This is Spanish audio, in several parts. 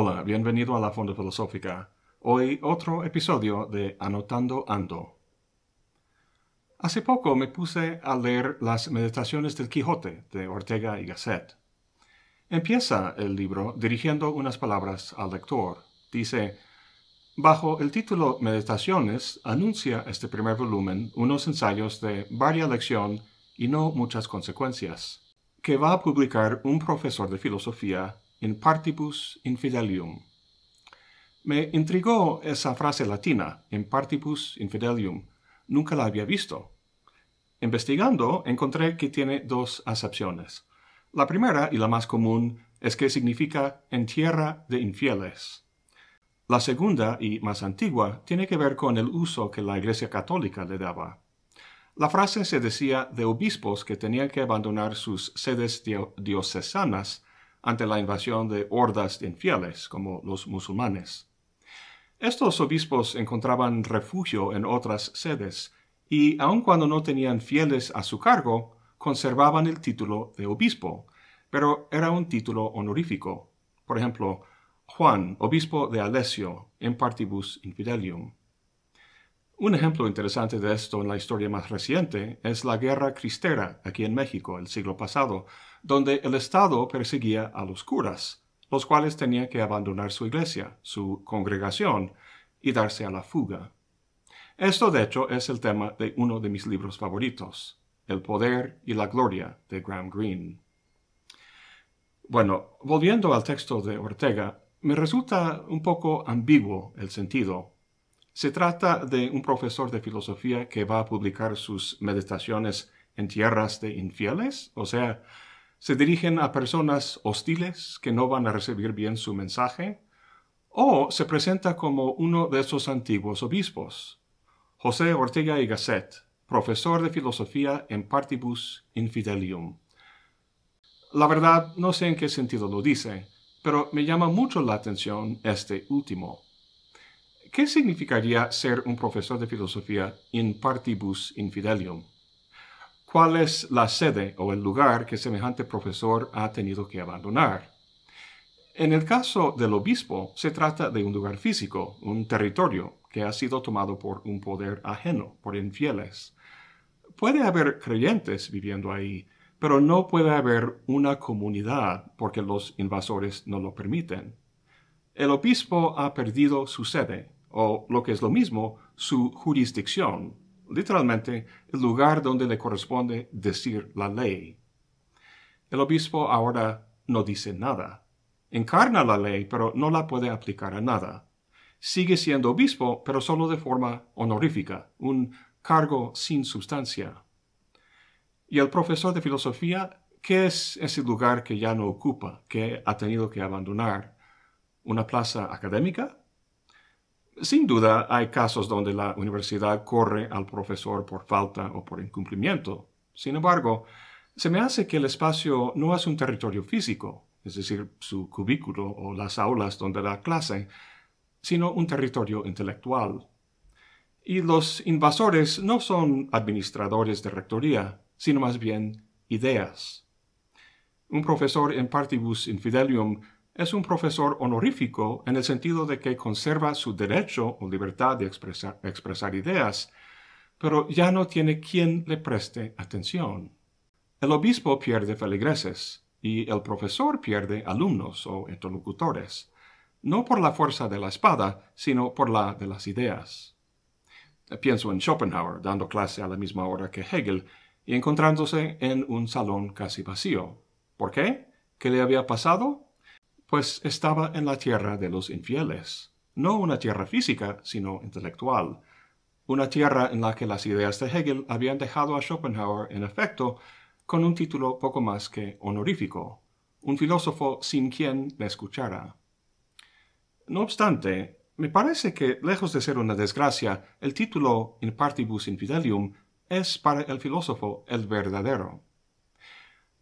Hola, bienvenido a la Fonda Filosófica. Hoy otro episodio de Anotando Ando. Hace poco me puse a leer las Meditaciones del Quijote de Ortega y Gasset. Empieza el libro dirigiendo unas palabras al lector. Dice, bajo el título Meditaciones anuncia este primer volumen unos ensayos de varia lección y no muchas consecuencias, que va a publicar un profesor de filosofía in partibus infidelium. Me intrigó esa frase latina, in partibus infidelium. Nunca la había visto. Investigando, encontré que tiene dos acepciones. La primera y la más común es que significa en tierra de infieles. La segunda y más antigua tiene que ver con el uso que la Iglesia Católica le daba. La frase se decía de obispos que tenían que abandonar sus sedes diocesanas ante la invasión de hordas de infieles como los musulmanes. Estos obispos encontraban refugio en otras sedes y, aun cuando no tenían fieles a su cargo, conservaban el título de obispo, pero era un título honorífico. Por ejemplo, Juan, obispo de Alesio, en partibus infidelium. Un ejemplo interesante de esto en la historia más reciente es la Guerra Cristera aquí en México el siglo pasado, donde el Estado perseguía a los curas, los cuales tenían que abandonar su iglesia, su congregación, y darse a la fuga. Esto, de hecho, es el tema de uno de mis libros favoritos, El Poder y la Gloria de Graham Greene. Bueno, volviendo al texto de Ortega, me resulta un poco ambiguo el sentido se trata de un profesor de filosofía que va a publicar sus meditaciones en tierras de infieles, o sea, se dirigen a personas hostiles que no van a recibir bien su mensaje, o se presenta como uno de esos antiguos obispos. José Ortega y Gasset, profesor de filosofía en Partibus Infidelium. La verdad, no sé en qué sentido lo dice, pero me llama mucho la atención este último. ¿qué significaría ser un profesor de filosofía in partibus infidelium? ¿Cuál es la sede o el lugar que semejante profesor ha tenido que abandonar? En el caso del obispo, se trata de un lugar físico, un territorio que ha sido tomado por un poder ajeno, por infieles. Puede haber creyentes viviendo ahí, pero no puede haber una comunidad porque los invasores no lo permiten. El obispo ha perdido su sede o lo que es lo mismo, su jurisdicción, literalmente el lugar donde le corresponde decir la ley. El obispo ahora no dice nada, encarna la ley, pero no la puede aplicar a nada. Sigue siendo obispo, pero solo de forma honorífica, un cargo sin sustancia. Y el profesor de filosofía, ¿qué es ese lugar que ya no ocupa, que ha tenido que abandonar? ¿Una plaza académica? Sin duda, hay casos donde la universidad corre al profesor por falta o por incumplimiento. Sin embargo, se me hace que el espacio no es un territorio físico, es decir, su cubículo o las aulas donde da clase, sino un territorio intelectual. Y los invasores no son administradores de rectoría, sino más bien ideas. Un profesor en Partibus Infidelium es un profesor honorífico en el sentido de que conserva su derecho o libertad de expresar, ideas, pero ya no tiene quien le preste atención. El obispo pierde feligreses y el profesor pierde alumnos o interlocutores, no por la fuerza de la espada, sino por la de las ideas. Pienso en Schopenhauer dando clase a la misma hora que Hegel y encontrándose en un salón casi vacío. ¿Por qué? ¿Qué le había pasado? pues estaba en la tierra de los infieles, no una tierra física, sino intelectual, una tierra en la que las ideas de Hegel habían dejado a Schopenhauer, en efecto, con un título poco más que honorífico, un filósofo sin quien le escuchara. No obstante, me parece que, lejos de ser una desgracia, el título In partibus infidelium es para el filósofo el verdadero.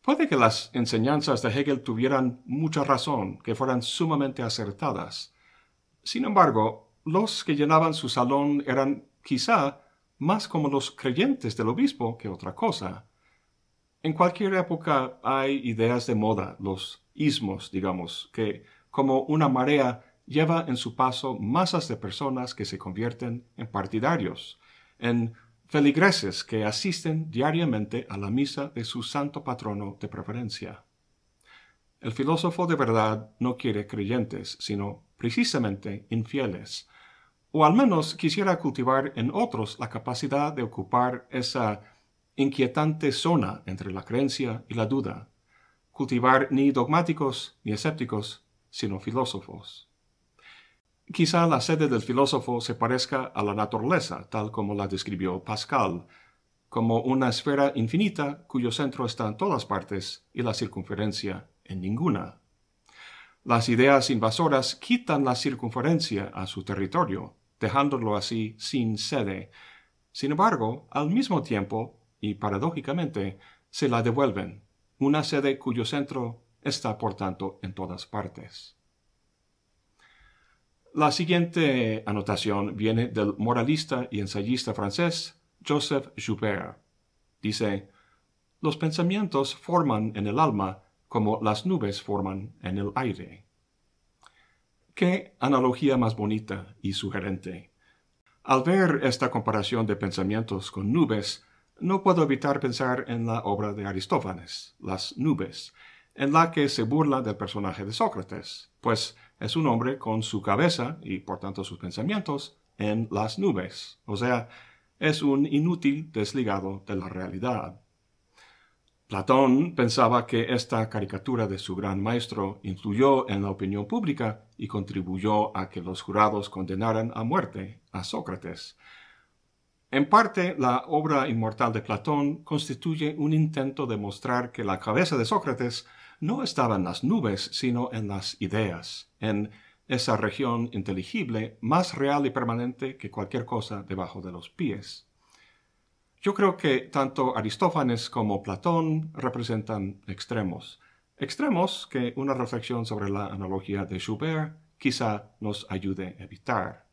Puede que las enseñanzas de Hegel tuvieran mucha razón, que fueran sumamente acertadas. Sin embargo, los que llenaban su salón eran quizá más como los creyentes del obispo que otra cosa. En cualquier época hay ideas de moda, los ismos, digamos, que como una marea lleva en su paso masas de personas que se convierten en partidarios, en feligreses que asisten diariamente a la misa de su santo patrono de preferencia. El filósofo de verdad no quiere creyentes, sino precisamente infieles, o al menos quisiera cultivar en otros la capacidad de ocupar esa inquietante zona entre la creencia y la duda, cultivar ni dogmáticos ni escépticos, sino filósofos. Quizá la sede del filósofo se parezca a la naturaleza, tal como la describió Pascal, como una esfera infinita cuyo centro está en todas partes y la circunferencia en ninguna. Las ideas invasoras quitan la circunferencia a su territorio, dejándolo así sin sede. Sin embargo, al mismo tiempo, y paradójicamente, se la devuelven, una sede cuyo centro está por tanto en todas partes. La siguiente anotación viene del moralista y ensayista francés Joseph Joubert. Dice, los pensamientos forman en el alma como las nubes forman en el aire. Qué analogía más bonita y sugerente. Al ver esta comparación de pensamientos con nubes, no puedo evitar pensar en la obra de Aristófanes, Las nubes, en la que se burla del personaje de Sócrates, pues es un hombre con su cabeza y por tanto sus pensamientos en las nubes, o sea, es un inútil desligado de la realidad. Platón pensaba que esta caricatura de su gran maestro influyó en la opinión pública y contribuyó a que los jurados condenaran a muerte a Sócrates. En parte, la obra inmortal de Platón constituye un intento de mostrar que la cabeza de Sócrates no estaba en las nubes, sino en las ideas, en esa región inteligible más real y permanente que cualquier cosa debajo de los pies. Yo creo que tanto Aristófanes como Platón representan extremos, extremos que una reflexión sobre la analogía de Schubert quizá nos ayude a evitar.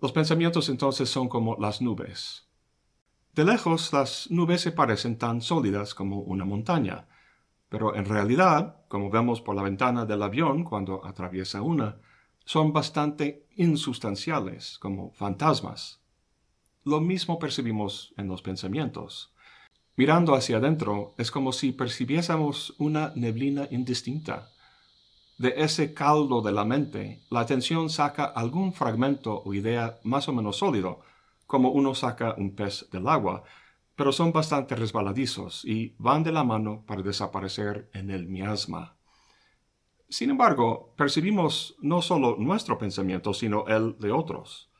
Los pensamientos entonces son como las nubes. De lejos las nubes se parecen tan sólidas como una montaña, pero en realidad, como vemos por la ventana del avión cuando atraviesa una, son bastante insustanciales, como fantasmas. Lo mismo percibimos en los pensamientos. Mirando hacia adentro es como si percibiésemos una neblina indistinta. De ese caldo de la mente, la atención saca algún fragmento o idea más o menos sólido, como uno saca un pez del agua, pero son bastante resbaladizos y van de la mano para desaparecer en el miasma. Sin embargo, percibimos no solo nuestro pensamiento, sino el de otros,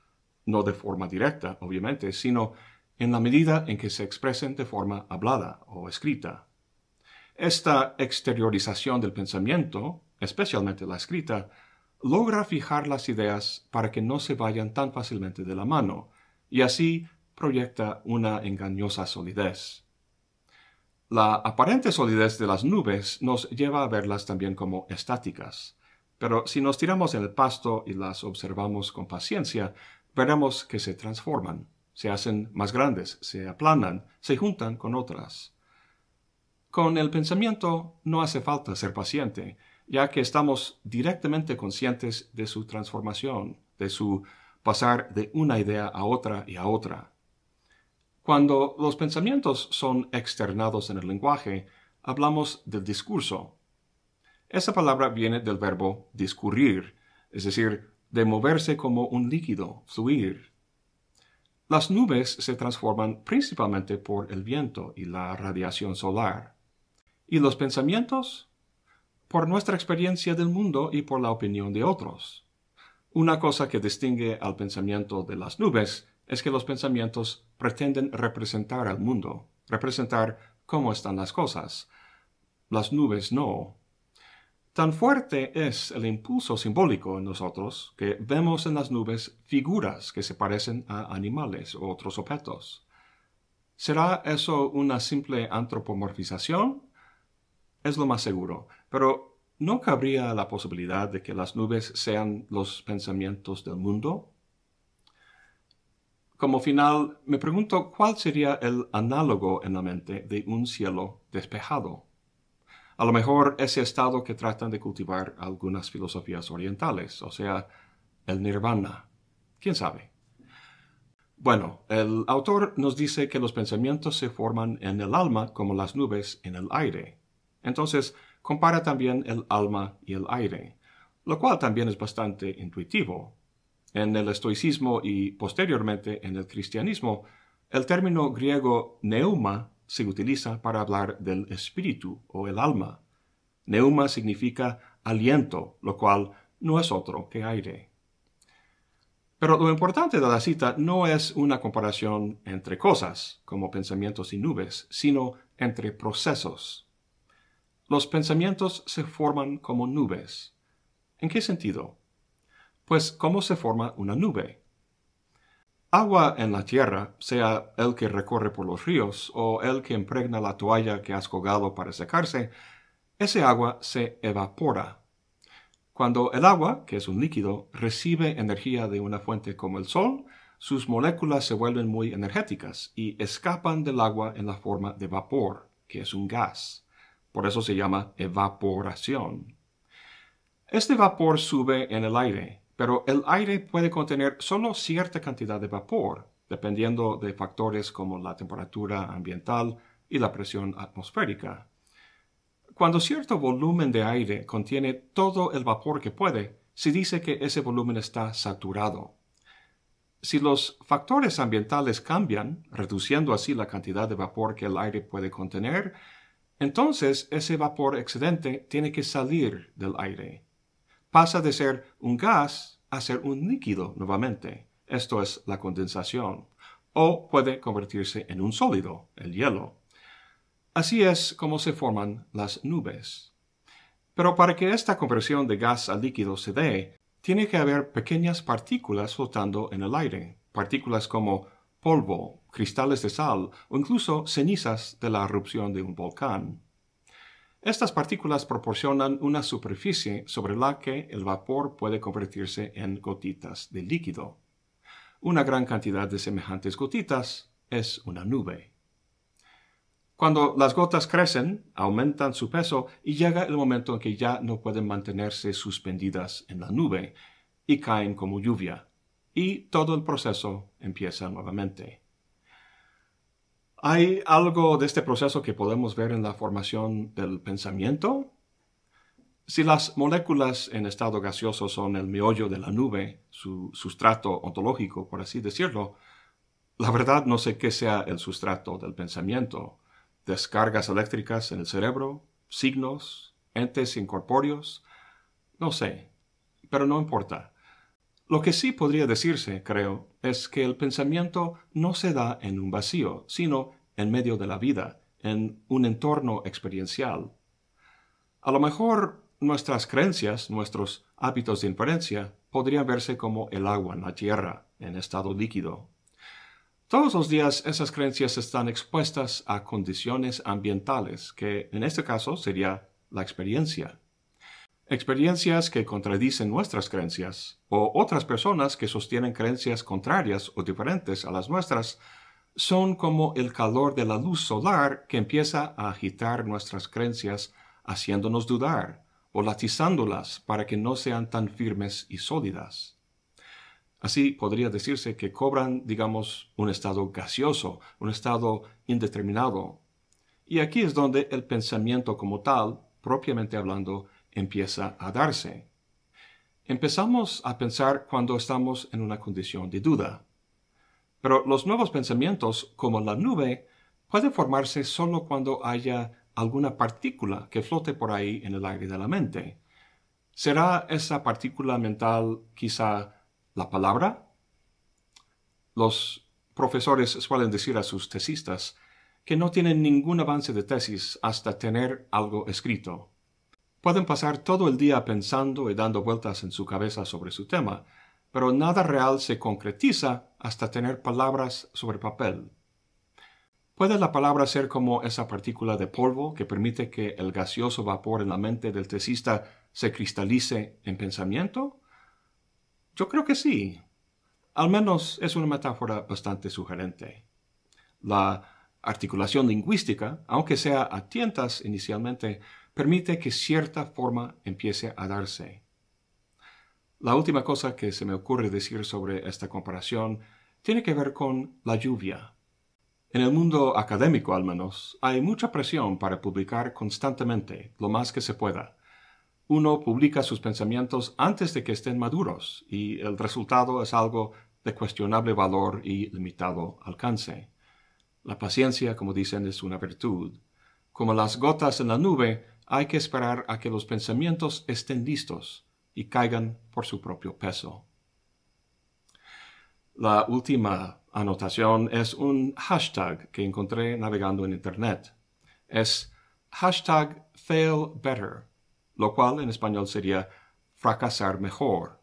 no de forma directa, obviamente, sino en la medida en que se expresen de forma hablada o escrita. Esta exteriorización del pensamiento, especialmente la escrita, logra fijar las ideas para que no se vayan tan fácilmente de la mano, y así proyecta una engañosa solidez. La aparente solidez de las nubes nos lleva a verlas también como estáticas, pero si nos tiramos en el pasto y las observamos con paciencia, veremos que se transforman, se hacen más grandes, se aplanan, se juntan con otras. Con el pensamiento no hace falta ser paciente, ya que estamos directamente conscientes de su transformación, de su pasar de una idea a otra y a otra, cuando los pensamientos son externados en el lenguaje, hablamos del discurso. Esa palabra viene del verbo discurrir, es decir, de moverse como un líquido, fluir. Las nubes se transforman principalmente por el viento y la radiación solar. ¿Y los pensamientos? Por nuestra experiencia del mundo y por la opinión de otros. Una cosa que distingue al pensamiento de las nubes es que los pensamientos pretenden representar al mundo, representar cómo están las cosas. Las nubes no. Tan fuerte es el impulso simbólico en nosotros que vemos en las nubes figuras que se parecen a animales u otros objetos. ¿Será eso una simple antropomorfización? Es lo más seguro, pero ¿no cabría la posibilidad de que las nubes sean los pensamientos del mundo? Como final, me pregunto cuál sería el análogo en la mente de un cielo despejado. A lo mejor ese estado que tratan de cultivar algunas filosofías orientales, o sea, el nirvana. ¿Quién sabe? Bueno, el autor nos dice que los pensamientos se forman en el alma como las nubes en el aire. Entonces, compara también el alma y el aire, lo cual también es bastante intuitivo, en el estoicismo y posteriormente en el cristianismo, el término griego neuma se utiliza para hablar del espíritu o el alma. Neuma significa aliento, lo cual no es otro que aire. Pero lo importante de la cita no es una comparación entre cosas, como pensamientos y nubes, sino entre procesos. Los pensamientos se forman como nubes. ¿En qué sentido? Pues, ¿cómo se forma una nube? Agua en la tierra, sea el que recorre por los ríos o el que impregna la toalla que has colgado para secarse, ese agua se evapora. Cuando el agua, que es un líquido, recibe energía de una fuente como el sol, sus moléculas se vuelven muy energéticas y escapan del agua en la forma de vapor, que es un gas. Por eso se llama evaporación. Este vapor sube en el aire pero el aire puede contener solo cierta cantidad de vapor, dependiendo de factores como la temperatura ambiental y la presión atmosférica. Cuando cierto volumen de aire contiene todo el vapor que puede, se dice que ese volumen está saturado. Si los factores ambientales cambian, reduciendo así la cantidad de vapor que el aire puede contener, entonces ese vapor excedente tiene que salir del aire pasa de ser un gas a ser un líquido nuevamente. Esto es la condensación. O puede convertirse en un sólido, el hielo. Así es como se forman las nubes. Pero para que esta conversión de gas a líquido se dé, tiene que haber pequeñas partículas flotando en el aire, partículas como polvo, cristales de sal o incluso cenizas de la erupción de un volcán. Estas partículas proporcionan una superficie sobre la que el vapor puede convertirse en gotitas de líquido. Una gran cantidad de semejantes gotitas es una nube. Cuando las gotas crecen, aumentan su peso y llega el momento en que ya no pueden mantenerse suspendidas en la nube y caen como lluvia. Y todo el proceso empieza nuevamente. Hay algo de este proceso que podemos ver en la formación del pensamiento. Si las moléculas en estado gaseoso son el meollo de la nube, su sustrato ontológico, por así decirlo, la verdad no sé qué sea el sustrato del pensamiento. Descargas eléctricas en el cerebro, signos, entes incorpóreos, no sé, pero no importa. Lo que sí podría decirse, creo, es que el pensamiento no se da en un vacío, sino en medio de la vida, en un entorno experiencial. A lo mejor nuestras creencias, nuestros hábitos de inferencia, podrían verse como el agua en la tierra, en estado líquido. Todos los días esas creencias están expuestas a condiciones ambientales, que en este caso sería la experiencia. Experiencias que contradicen nuestras creencias, o otras personas que sostienen creencias contrarias o diferentes a las nuestras, son como el calor de la luz solar que empieza a agitar nuestras creencias, haciéndonos dudar, o latizándolas para que no sean tan firmes y sólidas. Así podría decirse que cobran, digamos, un estado gaseoso, un estado indeterminado. Y aquí es donde el pensamiento como tal, propiamente hablando, empieza a darse. Empezamos a pensar cuando estamos en una condición de duda, pero los nuevos pensamientos, como la nube, pueden formarse solo cuando haya alguna partícula que flote por ahí en el aire de la mente. ¿Será esa partícula mental quizá la palabra? Los profesores suelen decir a sus tesistas que no tienen ningún avance de tesis hasta tener algo escrito. Pueden pasar todo el día pensando y dando vueltas en su cabeza sobre su tema, pero nada real se concretiza hasta tener palabras sobre papel. ¿Puede la palabra ser como esa partícula de polvo que permite que el gaseoso vapor en la mente del tesista se cristalice en pensamiento? Yo creo que sí. Al menos es una metáfora bastante sugerente. La articulación lingüística, aunque sea a tientas inicialmente, permite que cierta forma empiece a darse. La última cosa que se me ocurre decir sobre esta comparación tiene que ver con la lluvia. En el mundo académico al menos hay mucha presión para publicar constantemente lo más que se pueda. Uno publica sus pensamientos antes de que estén maduros y el resultado es algo de cuestionable valor y limitado alcance. La paciencia, como dicen, es una virtud. Como las gotas en la nube, hay que esperar a que los pensamientos estén listos y caigan por su propio peso. La última anotación es un hashtag que encontré navegando en Internet. Es hashtag failbetter, lo cual en español sería fracasar mejor.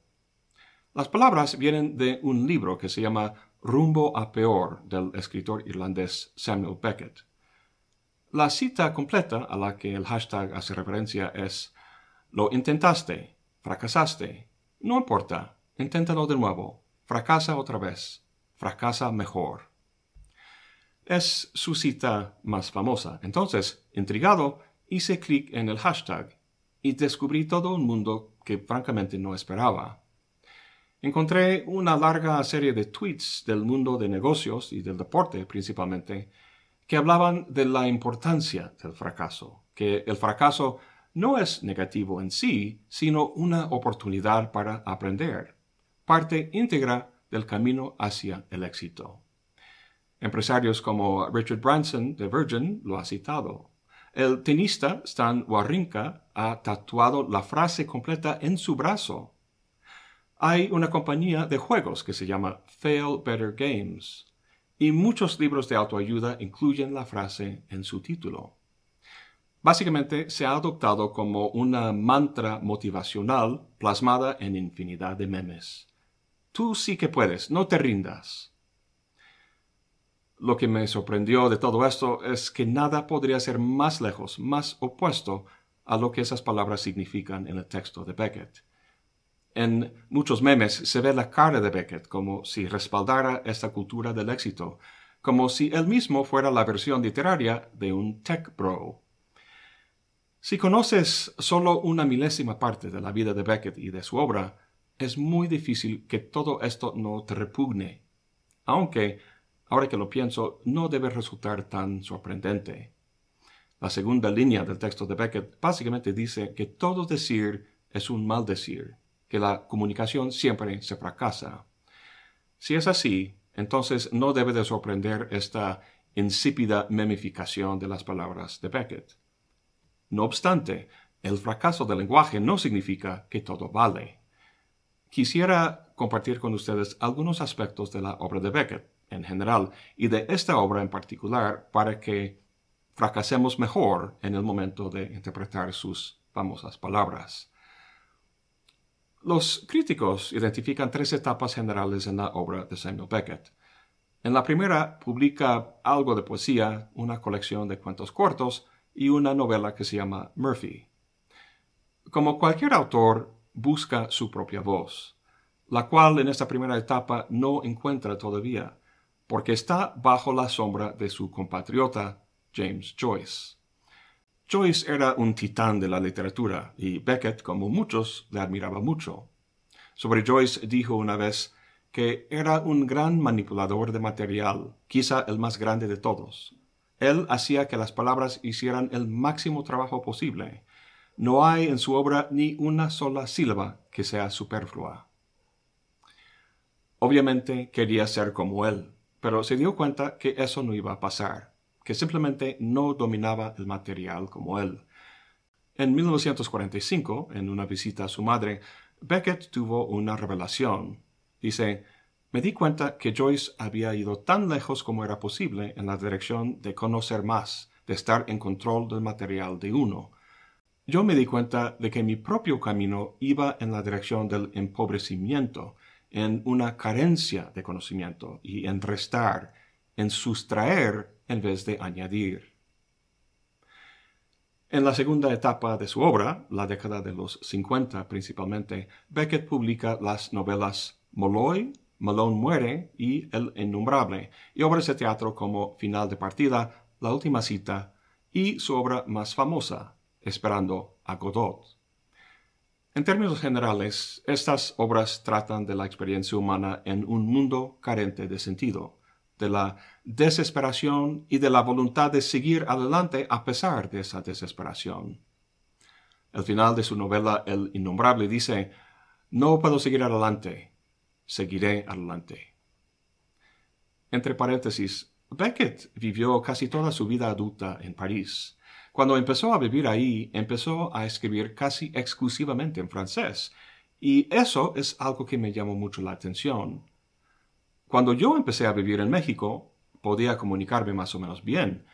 Las palabras vienen de un libro que se llama Rumbo a Peor del escritor irlandés Samuel Beckett. La cita completa a la que el hashtag hace referencia es Lo intentaste, Fracasaste. No importa. Inténtalo de nuevo. Fracasa otra vez. Fracasa mejor. Es su cita más famosa. Entonces, intrigado, hice clic en el hashtag y descubrí todo un mundo que francamente no esperaba. Encontré una larga serie de tweets del mundo de negocios y del deporte principalmente que hablaban de la importancia del fracaso, que el fracaso no es negativo en sí, sino una oportunidad para aprender, parte íntegra del camino hacia el éxito. Empresarios como Richard Branson de Virgin lo ha citado. El tenista Stan Wawrinka ha tatuado la frase completa en su brazo. Hay una compañía de juegos que se llama Fail Better Games, y muchos libros de autoayuda incluyen la frase en su título. Básicamente se ha adoptado como una mantra motivacional plasmada en infinidad de memes. Tú sí que puedes, no te rindas. Lo que me sorprendió de todo esto es que nada podría ser más lejos, más opuesto a lo que esas palabras significan en el texto de Beckett. En muchos memes se ve la cara de Beckett como si respaldara esta cultura del éxito, como si él mismo fuera la versión literaria de un tech bro si conoces solo una milésima parte de la vida de Beckett y de su obra, es muy difícil que todo esto no te repugne, aunque, ahora que lo pienso, no debe resultar tan sorprendente. La segunda línea del texto de Beckett básicamente dice que todo decir es un mal decir, que la comunicación siempre se fracasa. Si es así, entonces no debe de sorprender esta insípida memificación de las palabras de Beckett. No obstante, el fracaso del lenguaje no significa que todo vale. Quisiera compartir con ustedes algunos aspectos de la obra de Beckett en general y de esta obra en particular para que fracasemos mejor en el momento de interpretar sus famosas palabras. Los críticos identifican tres etapas generales en la obra de Samuel Beckett. En la primera publica algo de poesía, una colección de cuentos cortos, y una novela que se llama Murphy. Como cualquier autor, busca su propia voz, la cual en esta primera etapa no encuentra todavía, porque está bajo la sombra de su compatriota James Joyce. Joyce era un titán de la literatura y Beckett, como muchos, le admiraba mucho. Sobre Joyce dijo una vez que era un gran manipulador de material, quizá el más grande de todos. Él hacía que las palabras hicieran el máximo trabajo posible. No hay en su obra ni una sola sílaba que sea superflua. Obviamente quería ser como él, pero se dio cuenta que eso no iba a pasar, que simplemente no dominaba el material como él. En 1945, en una visita a su madre, Beckett tuvo una revelación. Dice, me di cuenta que Joyce había ido tan lejos como era posible en la dirección de conocer más, de estar en control del material de uno. Yo me di cuenta de que mi propio camino iba en la dirección del empobrecimiento, en una carencia de conocimiento y en restar, en sustraer en vez de añadir. En la segunda etapa de su obra, la década de los 50 principalmente, Beckett publica las novelas Molloy, Malone muere y El Innombrable, y obras de teatro como Final de Partida, La Última Cita y su obra más famosa, Esperando a Godot. En términos generales, estas obras tratan de la experiencia humana en un mundo carente de sentido, de la desesperación y de la voluntad de seguir adelante a pesar de esa desesperación. El final de su novela El Innombrable dice, No puedo seguir adelante, seguiré adelante. Entre paréntesis, Beckett vivió casi toda su vida adulta en París. Cuando empezó a vivir ahí, empezó a escribir casi exclusivamente en francés, y eso es algo que me llamó mucho la atención. Cuando yo empecé a vivir en México, podía comunicarme más o menos bien.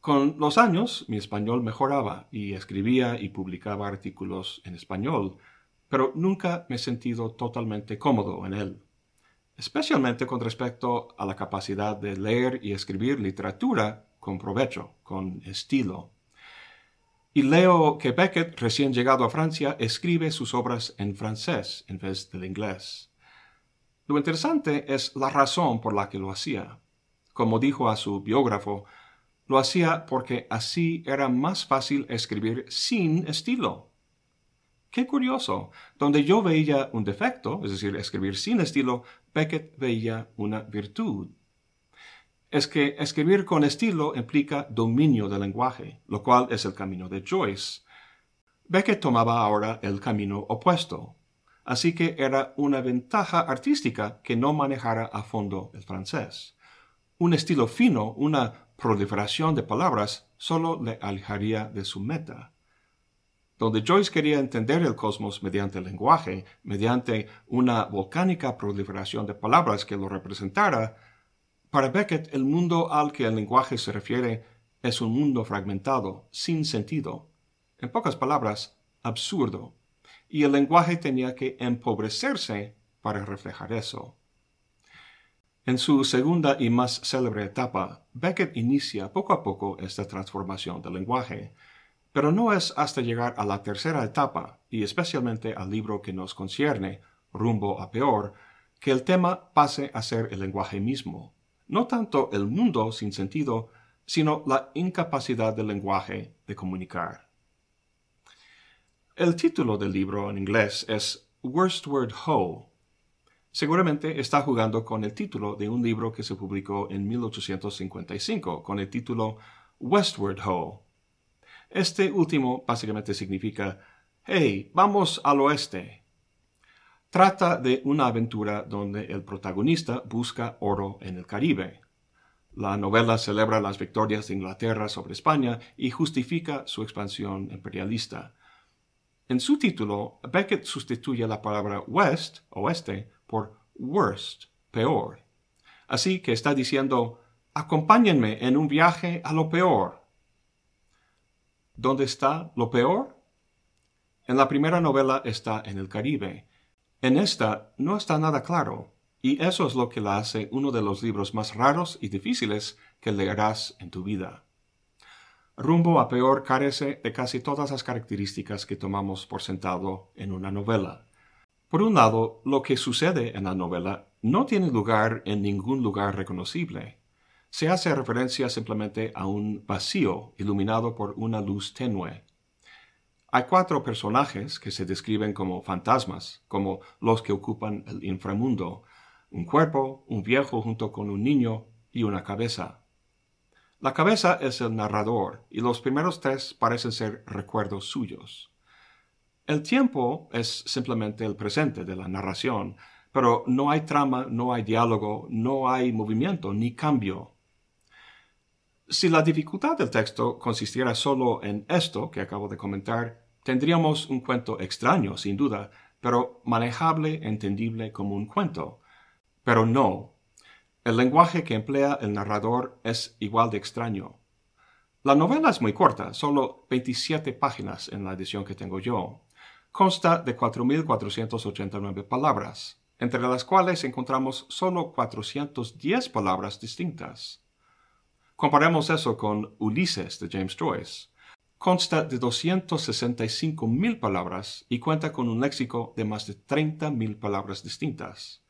Con los años, mi español mejoraba y escribía y publicaba artículos en español, pero nunca me he sentido totalmente cómodo en él, especialmente con respecto a la capacidad de leer y escribir literatura con provecho, con estilo. Y leo que Beckett, recién llegado a Francia, escribe sus obras en francés en vez del inglés. Lo interesante es la razón por la que lo hacía. Como dijo a su biógrafo, lo hacía porque así era más fácil escribir sin estilo Qué curioso. Donde yo veía un defecto, es decir, escribir sin estilo, Beckett veía una virtud. Es que escribir con estilo implica dominio del lenguaje, lo cual es el camino de Joyce. Beckett tomaba ahora el camino opuesto, así que era una ventaja artística que no manejara a fondo el francés. Un estilo fino, una proliferación de palabras, solo le alejaría de su meta donde Joyce quería entender el cosmos mediante el lenguaje, mediante una volcánica proliferación de palabras que lo representara, para Beckett el mundo al que el lenguaje se refiere es un mundo fragmentado, sin sentido, en pocas palabras, absurdo, y el lenguaje tenía que empobrecerse para reflejar eso. En su segunda y más célebre etapa, Beckett inicia poco a poco esta transformación del lenguaje, pero no es hasta llegar a la tercera etapa, y especialmente al libro que nos concierne, rumbo a peor, que el tema pase a ser el lenguaje mismo. No tanto el mundo sin sentido, sino la incapacidad del lenguaje de comunicar. El título del libro en inglés es Worst Word Seguramente está jugando con el título de un libro que se publicó en 1855 con el título Westward Ho este último básicamente significa, hey, vamos al oeste. Trata de una aventura donde el protagonista busca oro en el Caribe. La novela celebra las victorias de Inglaterra sobre España y justifica su expansión imperialista. En su título, Beckett sustituye la palabra west, oeste, por worst, peor. Así que está diciendo, acompáñenme en un viaje a lo peor, ¿Dónde está lo peor? En la primera novela está en el Caribe. En esta no está nada claro, y eso es lo que la hace uno de los libros más raros y difíciles que leerás en tu vida. Rumbo a peor carece de casi todas las características que tomamos por sentado en una novela. Por un lado, lo que sucede en la novela no tiene lugar en ningún lugar reconocible se hace referencia simplemente a un vacío iluminado por una luz tenue. Hay cuatro personajes que se describen como fantasmas, como los que ocupan el inframundo, un cuerpo, un viejo junto con un niño y una cabeza. La cabeza es el narrador y los primeros tres parecen ser recuerdos suyos. El tiempo es simplemente el presente de la narración, pero no hay trama, no hay diálogo, no hay movimiento ni cambio. Si la dificultad del texto consistiera solo en esto que acabo de comentar, tendríamos un cuento extraño, sin duda, pero manejable, entendible como un cuento. Pero no. El lenguaje que emplea el narrador es igual de extraño. La novela es muy corta, solo 27 páginas en la edición que tengo yo. Consta de 4.489 palabras, entre las cuales encontramos solo 410 palabras distintas. Comparemos eso con Ulises de James Joyce. Consta de 265.000 palabras y cuenta con un léxico de más de 30.000 palabras distintas.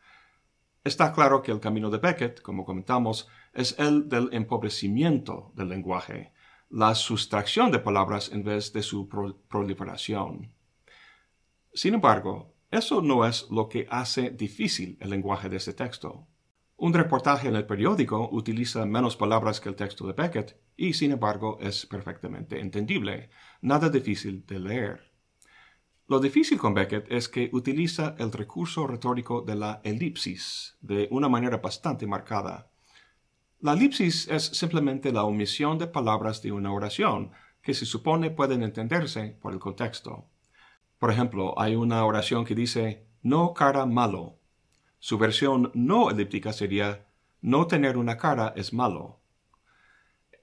Está claro que el camino de Beckett, como comentamos, es el del empobrecimiento del lenguaje, la sustracción de palabras en vez de su proliferación. Sin embargo, eso no es lo que hace difícil el lenguaje de este texto. Un reportaje en el periódico utiliza menos palabras que el texto de Beckett y sin embargo es perfectamente entendible, nada difícil de leer. Lo difícil con Beckett es que utiliza el recurso retórico de la elipsis de una manera bastante marcada. La elipsis es simplemente la omisión de palabras de una oración que se supone pueden entenderse por el contexto. Por ejemplo, hay una oración que dice no cara malo su versión no elíptica sería no tener una cara es malo.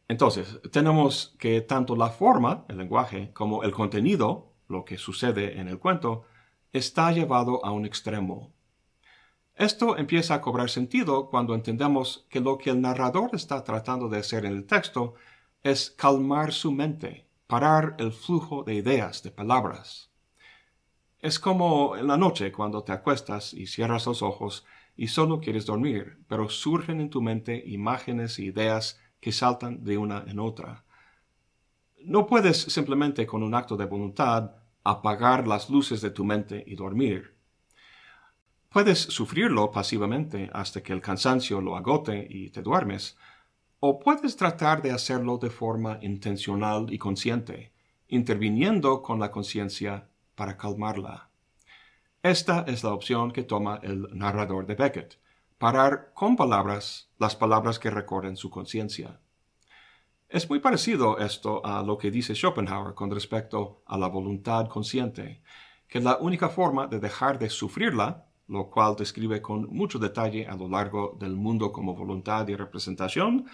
Entonces, tenemos que tanto la forma, el lenguaje, como el contenido, lo que sucede en el cuento, está llevado a un extremo. Esto empieza a cobrar sentido cuando entendemos que lo que el narrador está tratando de hacer en el texto es calmar su mente, parar el flujo de ideas, de palabras. Es como en la noche cuando te acuestas y cierras los ojos y solo quieres dormir, pero surgen en tu mente imágenes e ideas que saltan de una en otra. No puedes simplemente con un acto de voluntad apagar las luces de tu mente y dormir. Puedes sufrirlo pasivamente hasta que el cansancio lo agote y te duermes, o puedes tratar de hacerlo de forma intencional y consciente, interviniendo con la conciencia para calmarla. Esta es la opción que toma el narrador de Beckett, parar con palabras las palabras que recorren su conciencia. Es muy parecido esto a lo que dice Schopenhauer con respecto a la voluntad consciente, que la única forma de dejar de sufrirla, lo cual describe con mucho detalle a lo largo del mundo como voluntad y representación,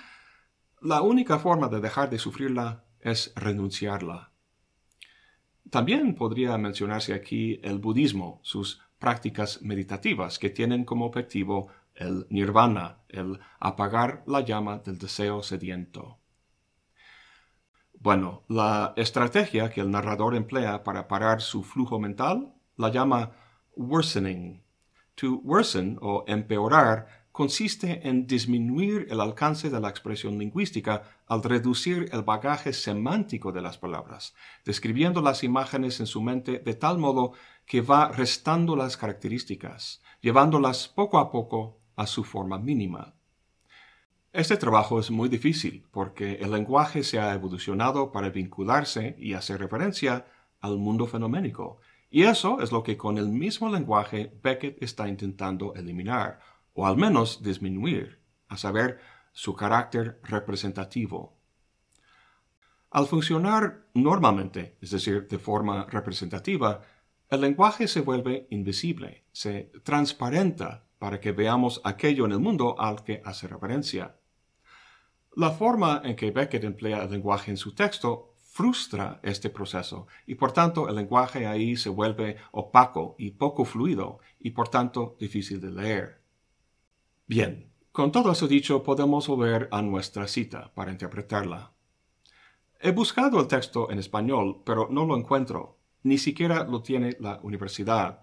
la única forma de dejar de sufrirla es renunciarla. También podría mencionarse aquí el budismo, sus prácticas meditativas que tienen como objetivo el nirvana, el apagar la llama del deseo sediento. Bueno, la estrategia que el narrador emplea para parar su flujo mental la llama worsening. To worsen o empeorar consiste en disminuir el alcance de la expresión lingüística al reducir el bagaje semántico de las palabras, describiendo las imágenes en su mente de tal modo que va restando las características, llevándolas poco a poco a su forma mínima. Este trabajo es muy difícil porque el lenguaje se ha evolucionado para vincularse y hacer referencia al mundo fenoménico, y eso es lo que con el mismo lenguaje Beckett está intentando eliminar, o al menos disminuir, a saber, su carácter representativo. Al funcionar normalmente, es decir, de forma representativa, el lenguaje se vuelve invisible, se transparenta para que veamos aquello en el mundo al que hace referencia. La forma en que Beckett emplea el lenguaje en su texto frustra este proceso y por tanto el lenguaje ahí se vuelve opaco y poco fluido y por tanto difícil de leer. Bien, con todo eso dicho, podemos volver a nuestra cita para interpretarla. He buscado el texto en español, pero no lo encuentro. Ni siquiera lo tiene la universidad.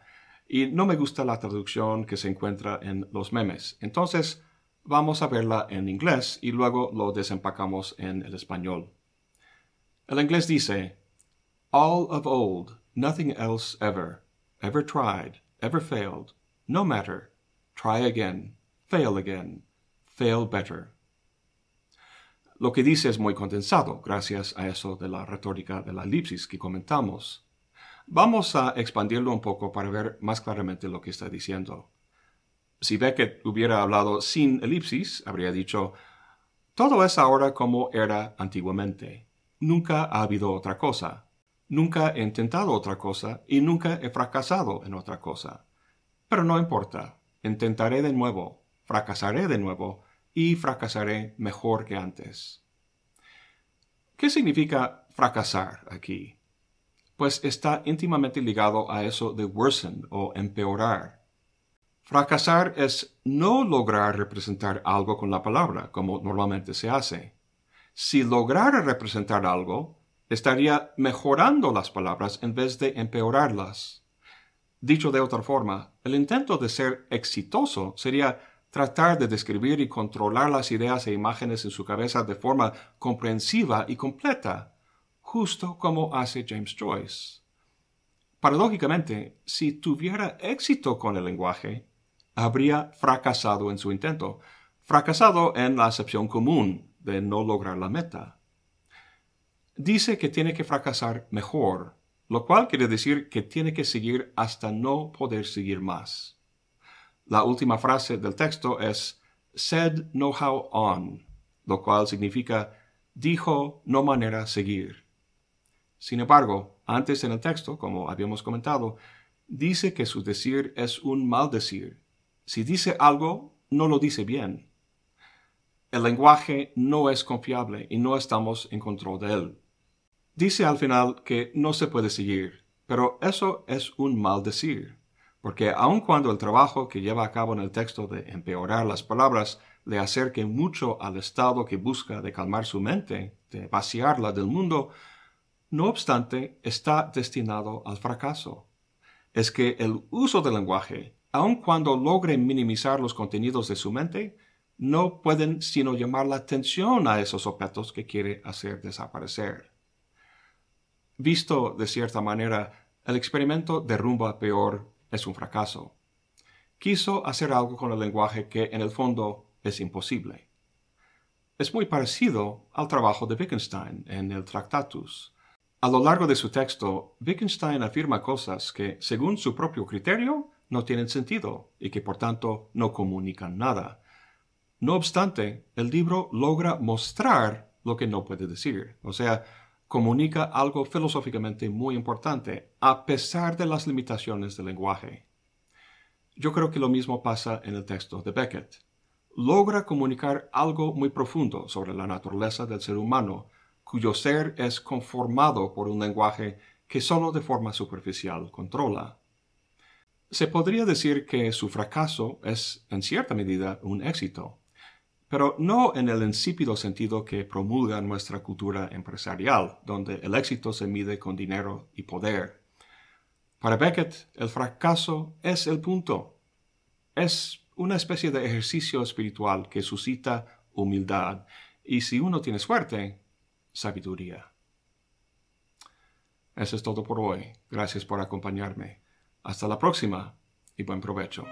Y no me gusta la traducción que se encuentra en los memes. Entonces, vamos a verla en inglés y luego lo desempacamos en el español. El inglés dice, All of old, nothing else ever, ever tried, ever failed, no matter, try again fail again, fail better. Lo que dice es muy condensado, gracias a eso de la retórica de la elipsis que comentamos. Vamos a expandirlo un poco para ver más claramente lo que está diciendo. Si Beckett hubiera hablado sin elipsis, habría dicho, todo es ahora como era antiguamente. Nunca ha habido otra cosa. Nunca he intentado otra cosa y nunca he fracasado en otra cosa. Pero no importa, intentaré de nuevo fracasaré de nuevo y fracasaré mejor que antes. ¿Qué significa fracasar aquí? Pues está íntimamente ligado a eso de worsen o empeorar. Fracasar es no lograr representar algo con la palabra, como normalmente se hace. Si lograra representar algo, estaría mejorando las palabras en vez de empeorarlas. Dicho de otra forma, el intento de ser exitoso sería tratar de describir y controlar las ideas e imágenes en su cabeza de forma comprensiva y completa, justo como hace James Joyce. Paradójicamente, si tuviera éxito con el lenguaje, habría fracasado en su intento, fracasado en la acepción común de no lograr la meta. Dice que tiene que fracasar mejor, lo cual quiere decir que tiene que seguir hasta no poder seguir más. La última frase del texto es said no how on, lo cual significa dijo no manera seguir. Sin embargo, antes en el texto, como habíamos comentado, dice que su decir es un mal decir. Si dice algo, no lo dice bien. El lenguaje no es confiable y no estamos en control de él. Dice al final que no se puede seguir, pero eso es un mal decir porque aun cuando el trabajo que lleva a cabo en el texto de empeorar las palabras le acerque mucho al estado que busca de calmar su mente, de vaciarla del mundo, no obstante está destinado al fracaso. Es que el uso del lenguaje, aun cuando logre minimizar los contenidos de su mente, no pueden sino llamar la atención a esos objetos que quiere hacer desaparecer. Visto de cierta manera, el experimento derrumba peor es un fracaso. Quiso hacer algo con el lenguaje que en el fondo es imposible. Es muy parecido al trabajo de Wittgenstein en el Tractatus. A lo largo de su texto, Wittgenstein afirma cosas que, según su propio criterio, no tienen sentido y que por tanto no comunican nada. No obstante, el libro logra mostrar lo que no puede decir, o sea, comunica algo filosóficamente muy importante, a pesar de las limitaciones del lenguaje. Yo creo que lo mismo pasa en el texto de Beckett. Logra comunicar algo muy profundo sobre la naturaleza del ser humano, cuyo ser es conformado por un lenguaje que solo de forma superficial controla. Se podría decir que su fracaso es, en cierta medida, un éxito pero no en el insípido sentido que promulga nuestra cultura empresarial, donde el éxito se mide con dinero y poder. Para Beckett, el fracaso es el punto. Es una especie de ejercicio espiritual que suscita humildad y si uno tiene suerte, sabiduría. Eso es todo por hoy. Gracias por acompañarme. Hasta la próxima y buen provecho.